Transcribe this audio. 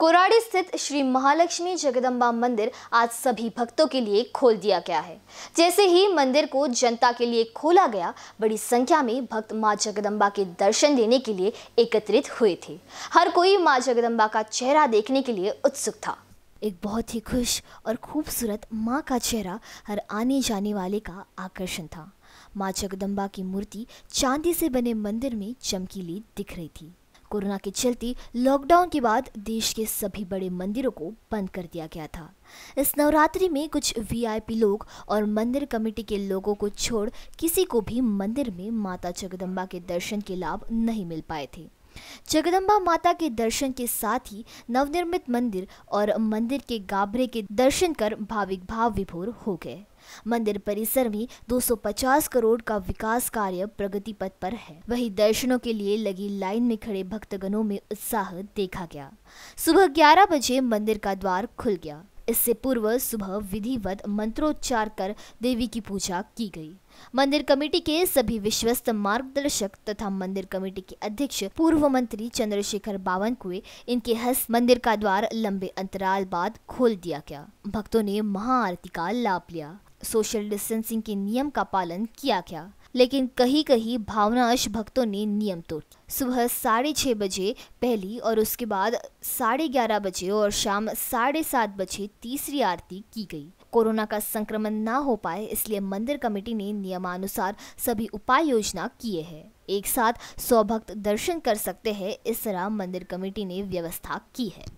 कोराड़ी स्थित श्री महालक्ष्मी जगदम्बा मंदिर आज सभी भक्तों के लिए खोल दिया गया है जैसे ही मंदिर को जनता के लिए खोला गया बड़ी संख्या में भक्त मां जगदम्बा के दर्शन देने के लिए एकत्रित हुए थे हर कोई मां जगदम्बा का चेहरा देखने के लिए उत्सुक था एक बहुत ही खुश और खूबसूरत माँ का चेहरा हर आने जाने वाले का आकर्षण था माँ जगदम्बा की मूर्ति चांदी से बने मंदिर में चमकीली दिख रही थी कोरोना के चलते लॉकडाउन के बाद देश के सभी बड़े मंदिरों को बंद कर दिया गया था इस नवरात्रि में कुछ वीआईपी लोग और मंदिर कमेटी के लोगों को छोड़ किसी को भी मंदिर में माता जगदम्बा के दर्शन के लाभ नहीं मिल पाए थे जगदम्बा माता के दर्शन के साथ ही नवनिर्मित मंदिर और मंदिर के गाबरे के दर्शन कर भाविक भाव विभोर हो गए मंदिर परिसर में 250 करोड़ का विकास कार्य प्रगति पथ पर है वहीं दर्शनों के लिए लगी लाइन में खड़े भक्तगणों में उत्साह देखा गया सुबह ग्यारह बजे मंदिर का द्वार खुल गया इससे पूर्व सुबह विधिवत मंत्रोच्चार कर देवी की पूजा की गई मंदिर कमेटी के सभी विश्वस्त मार्गदर्शक तथा मंदिर कमेटी के अध्यक्ष पूर्व मंत्री चंद्रशेखर बावन को इनके हस्त मंदिर का द्वार लंबे अंतराल बाद खोल दिया गया भक्तों ने महाआरती का लाभ लिया सोशल डिस्टेंसिंग के नियम का पालन किया गया लेकिन कहीं कहीं भावनाश भक्तों ने नियम तोड़ सुबह साढ़े छः बजे पहली और उसके बाद साढ़े ग्यारह बजे और शाम साढ़े सात बजे तीसरी आरती की गई कोरोना का संक्रमण ना हो पाए इसलिए मंदिर कमेटी ने नियमानुसार सभी उपाय योजना किए हैं एक साथ सौ भक्त दर्शन कर सकते हैं इस तरह मंदिर कमेटी ने व्यवस्था की है